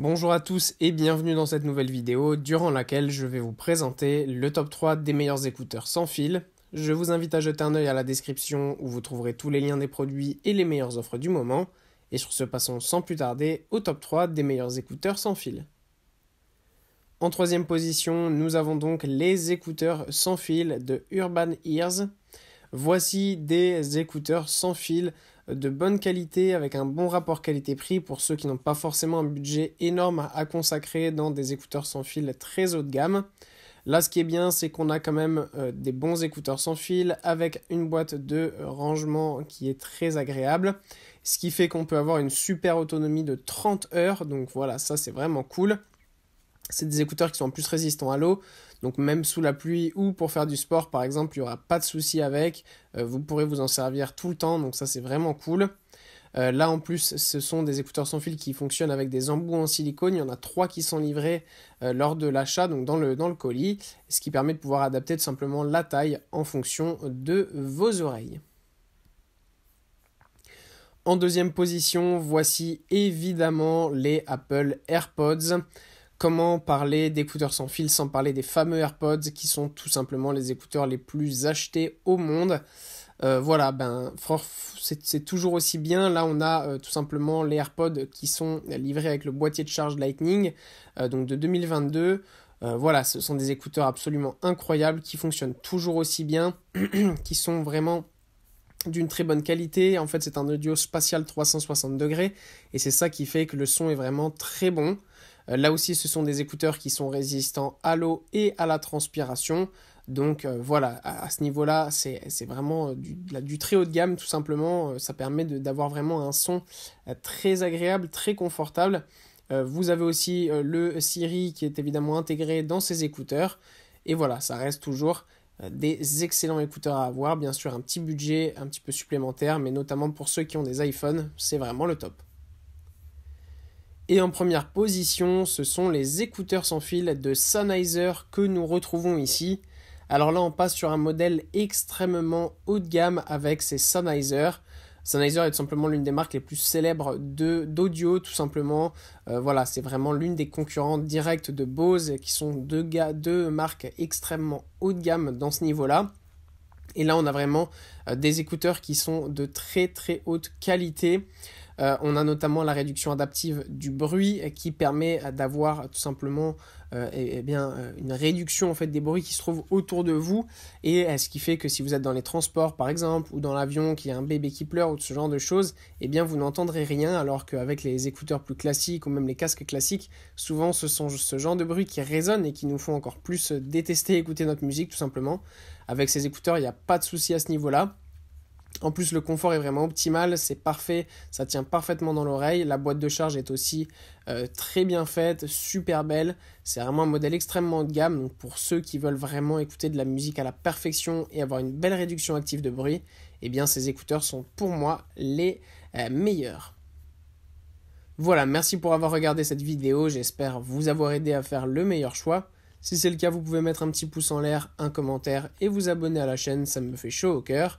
Bonjour à tous et bienvenue dans cette nouvelle vidéo durant laquelle je vais vous présenter le top 3 des meilleurs écouteurs sans fil. Je vous invite à jeter un œil à la description où vous trouverez tous les liens des produits et les meilleures offres du moment. Et sur ce, passons sans plus tarder au top 3 des meilleurs écouteurs sans fil. En troisième position, nous avons donc les écouteurs sans fil de Urban Ears. Voici des écouteurs sans fil de bonne qualité, avec un bon rapport qualité-prix pour ceux qui n'ont pas forcément un budget énorme à, consacrer dans des écouteurs sans fil très haut de gamme. Là, ce qui est bien, c'est qu'on a quand même euh, des bons écouteurs sans fil avec une boîte de rangement qui est très agréable, ce qui fait qu'on peut avoir une super autonomie de 30 heures. Donc voilà, ça c'est vraiment cool. C'est des écouteurs qui sont en plus résistants à l'eau. Donc même sous la pluie ou pour faire du sport par exemple, il n'y aura pas de souci avec. Euh, vous pourrez vous en servir tout le temps, donc ça c'est vraiment cool. Euh, là en plus, ce sont des écouteurs sans fil qui fonctionnent avec des embouts en silicone. Il y en a trois qui sont livrés euh, lors de l'achat, donc dans le, dans le colis, ce qui permet de pouvoir adapter tout simplement la taille en fonction de vos oreilles. En deuxième position, voici évidemment les Apple AirPods comment parler d'écouteurs sans fil sans parler des fameux AirPods qui sont tout simplement les écouteurs les plus achetés au monde. Euh, voilà, ben, c'est toujours aussi bien. Là, on a euh, tout simplement les AirPods qui sont livrés avec le boîtier de charge Lightning, euh, donc de 2022. voilà, ce sont des écouteurs absolument incroyables qui fonctionnent toujours aussi bien, qui sont vraiment d'une très bonne qualité. En fait, c'est un audio spatial 360 degrés et c'est ça qui fait que le son est vraiment très bon. Euh, là aussi, ce sont des écouteurs qui sont résistants à l'eau et à la transpiration. Donc euh, voilà, à, ce niveau-là, c'est vraiment euh, du, très haut de gamme, tout simplement. Ça permet d'avoir vraiment un son très agréable, très confortable. vous avez aussi le Siri qui est évidemment intégré dans ces écouteurs. Et voilà, ça reste toujours des excellents écouteurs à avoir. Bien sûr, un petit budget un petit peu supplémentaire, mais notamment pour ceux qui ont des iPhones, c'est vraiment le top. Et en première position, ce sont les écouteurs sans fil de Sennheiser que nous retrouvons ici. Alors là, on passe sur un modèle extrêmement haut de gamme avec ces Sennheiser. Sennheiser est tout simplement l'une des marques les plus célèbres d'audio, tout simplement. Euh, voilà, c'est vraiment l'une des concurrentes directes de Bose, qui sont deux, deux marques extrêmement haut de gamme dans ce niveau-là. Et là, on a vraiment euh, des écouteurs qui sont de très très haute qualité. Euh, on a notamment la réduction adaptive du bruit qui permet d'avoir tout simplement euh, eh, eh bien, euh, une réduction en fait, des bruits qui se trouvent autour de vous. Et ce qui fait que si vous êtes dans les transports par exemple ou dans l'avion, qu'il y a un bébé qui pleure ou ce genre de choses, et eh bien, vous n'entendrez rien alors qu'avec les écouteurs plus classiques ou même les casques classiques, souvent ce sont ce genre de bruit qui résonne et qui nous font encore plus détester écouter notre musique tout simplement. Avec ces écouteurs, il n'y a pas de souci à ce niveau-là. En plus, le confort est vraiment optimal, c'est parfait, ça tient parfaitement dans l'oreille. La boîte de charge est aussi euh, très bien faite, super belle. C'est vraiment un modèle extrêmement haut de gamme. Donc pour ceux qui veulent vraiment écouter de la musique à la perfection et avoir une belle réduction active de bruit, eh bien ces écouteurs sont pour moi les euh, meilleurs. Voilà, merci pour avoir regardé cette vidéo. J'espère vous avoir aidé à faire le meilleur choix. Si c'est le cas, vous pouvez mettre un petit pouce en l'air, un commentaire et vous abonner à la chaîne, ça me fait chaud au cœur.